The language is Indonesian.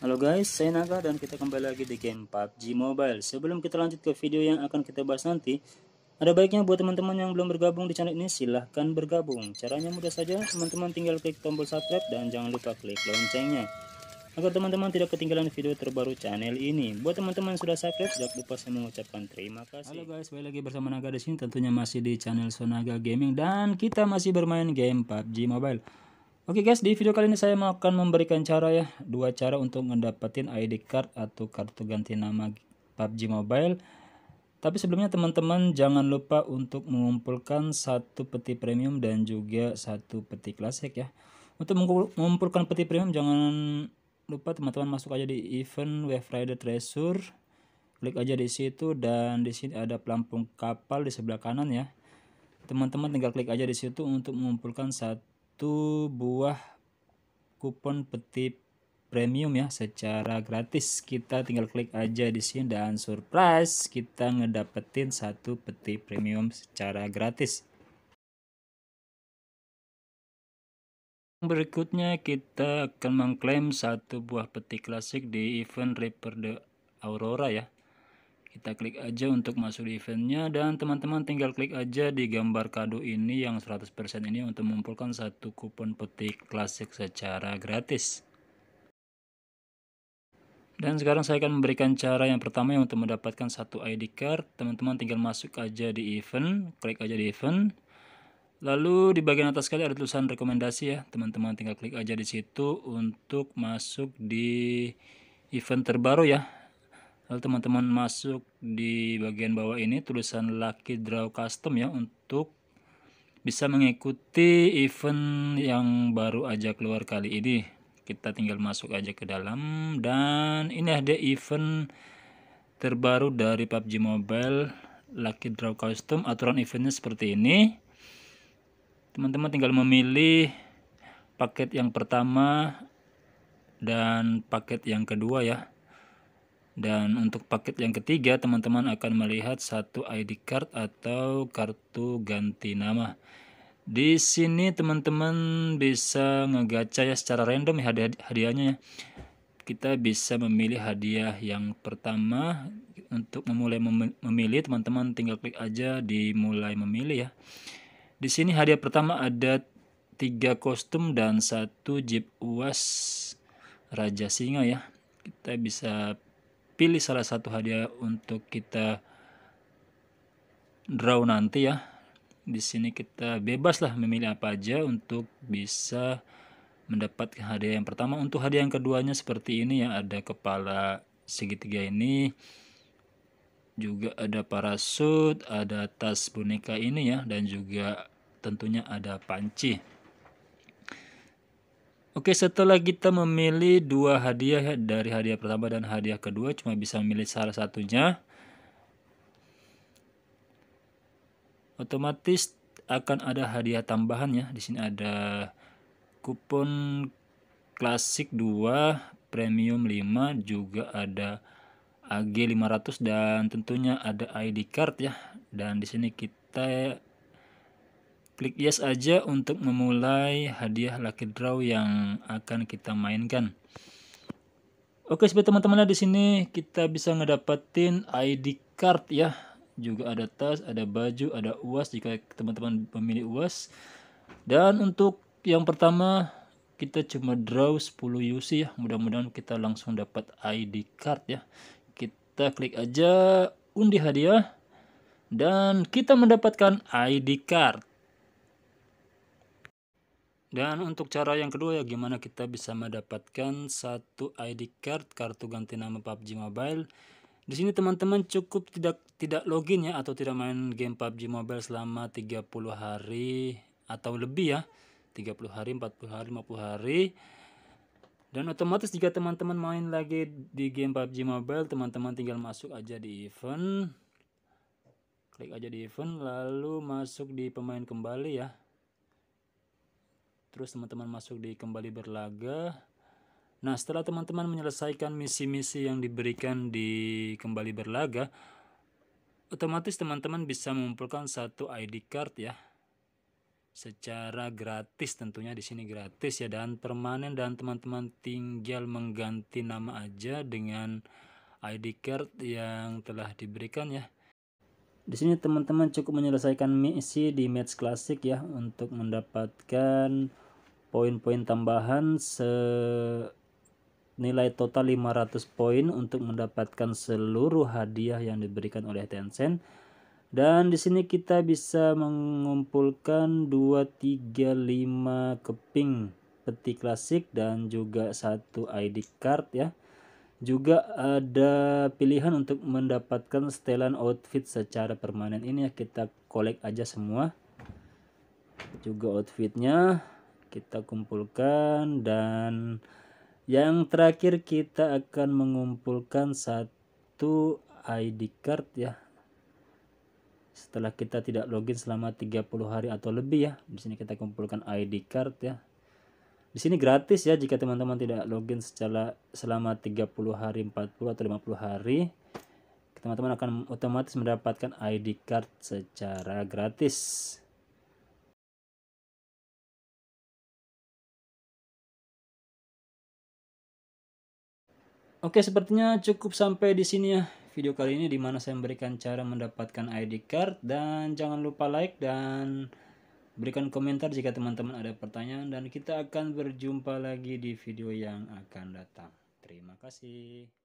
Halo guys, saya Naga dan kita kembali lagi di game PUBG Mobile. Sebelum kita lanjut ke video yang akan kita bahas nanti, ada baiknya buat teman-teman yang belum bergabung di channel ini silahkan bergabung. Caranya mudah saja, teman-teman tinggal klik tombol subscribe dan jangan lupa klik loncengnya. Agar teman-teman tidak ketinggalan video terbaru channel ini. Buat teman-teman sudah subscribe, jangan lupa saya mengucapkan terima kasih. Halo guys, kembali lagi bersama Naga di sini tentunya masih di channel Sonaga Gaming dan kita masih bermain game PUBG Mobile. Oke guys, di video kali ini saya akan memberikan cara ya, dua cara untuk mendapatkan ID card atau kartu ganti nama PUBG Mobile. Tapi sebelumnya teman-teman jangan lupa untuk mengumpulkan satu peti premium dan juga satu peti klasik ya. Untuk mengumpulkan peti premium jangan lupa teman-teman masuk aja di event Wave Rider Treasure. Klik aja di situ dan di sini ada pelampung kapal di sebelah kanan ya. Teman-teman tinggal klik aja di situ untuk mengumpulkan satu satu buah kupon peti premium ya secara gratis. Kita tinggal klik aja di sini dan surprise kita ngedapetin satu peti premium secara gratis. Berikutnya kita akan mengklaim satu buah peti klasik di event Reaper the Aurora ya kita klik aja untuk masuk di eventnya dan teman-teman tinggal klik aja di gambar kado ini yang 100% ini untuk mengumpulkan satu kupon petik klasik secara gratis dan sekarang saya akan memberikan cara yang pertama yang untuk mendapatkan satu ID card teman-teman tinggal masuk aja di event klik aja di event lalu di bagian atas sekali ada tulisan rekomendasi ya teman-teman tinggal klik aja di situ untuk masuk di event terbaru ya lalu teman-teman masuk di bagian bawah ini tulisan Lucky Draw Custom ya untuk bisa mengikuti event yang baru aja keluar kali ini kita tinggal masuk aja ke dalam dan ini ada event terbaru dari PUBG Mobile Lucky Draw Custom aturan eventnya seperti ini teman-teman tinggal memilih paket yang pertama dan paket yang kedua ya dan untuk paket yang ketiga, teman-teman akan melihat satu ID card atau kartu ganti nama. Di sini teman-teman bisa ngegacha ya secara random ya hadiah hadiahnya ya. Kita bisa memilih hadiah yang pertama untuk memulai mem memilih teman-teman tinggal klik aja di mulai memilih ya. Di sini hadiah pertama ada tiga kostum dan satu jeep uas raja singa ya. Kita bisa pilih salah satu hadiah untuk kita draw nanti ya di sini kita bebas lah memilih apa aja untuk bisa mendapatkan hadiah yang pertama untuk hadiah yang keduanya seperti ini ya ada kepala segitiga ini juga ada parasut ada tas boneka ini ya dan juga tentunya ada panci Oke, setelah kita memilih dua hadiah dari hadiah pertama dan hadiah kedua, cuma bisa memilih salah satunya. Otomatis akan ada hadiah tambahan ya. Di sini ada kupon klasik 2, premium 5, juga ada AG 500 dan tentunya ada ID card ya. Dan di sini kita Klik yes aja untuk memulai hadiah lucky draw yang akan kita mainkan. Oke, sebagai teman-teman di sini kita bisa ngedapetin ID card ya. Juga ada tas, ada baju, ada UAS jika teman-teman memilih UAS. Dan untuk yang pertama kita cuma draw 10 UC ya. Mudah-mudahan kita langsung dapat ID card ya. Kita klik aja undi hadiah dan kita mendapatkan ID card. Dan untuk cara yang kedua ya gimana kita bisa mendapatkan satu ID card kartu ganti nama PUBG Mobile. Di sini teman-teman cukup tidak tidak login ya atau tidak main game PUBG Mobile selama 30 hari atau lebih ya. 30 hari, 40 hari, 50 hari. Dan otomatis jika teman-teman main lagi di game PUBG Mobile, teman-teman tinggal masuk aja di event. Klik aja di event lalu masuk di pemain kembali ya Terus teman-teman masuk di kembali berlaga. Nah, setelah teman-teman menyelesaikan misi-misi yang diberikan di kembali berlaga, otomatis teman-teman bisa mengumpulkan satu ID card ya. Secara gratis tentunya di sini gratis ya dan permanen dan teman-teman tinggal mengganti nama aja dengan ID card yang telah diberikan ya. Di sini teman-teman cukup menyelesaikan misi di match klasik ya untuk mendapatkan poin-poin tambahan se nilai total 500 poin untuk mendapatkan seluruh hadiah yang diberikan oleh Tencent. Dan di sini kita bisa mengumpulkan 2 3 5 keping peti klasik dan juga satu ID card ya juga ada pilihan untuk mendapatkan setelan outfit secara permanen ini ya kita kolek aja semua juga outfitnya kita kumpulkan dan yang terakhir kita akan mengumpulkan satu ID card ya setelah kita tidak login selama 30 hari atau lebih ya di sini kita kumpulkan ID card ya di sini gratis ya jika teman-teman tidak login secara selama 30 hari, 40 atau 50 hari. Teman-teman akan otomatis mendapatkan ID card secara gratis. Oke, sepertinya cukup sampai di sini ya video kali ini di mana saya memberikan cara mendapatkan ID card dan jangan lupa like dan Berikan komentar jika teman-teman ada pertanyaan dan kita akan berjumpa lagi di video yang akan datang. Terima kasih.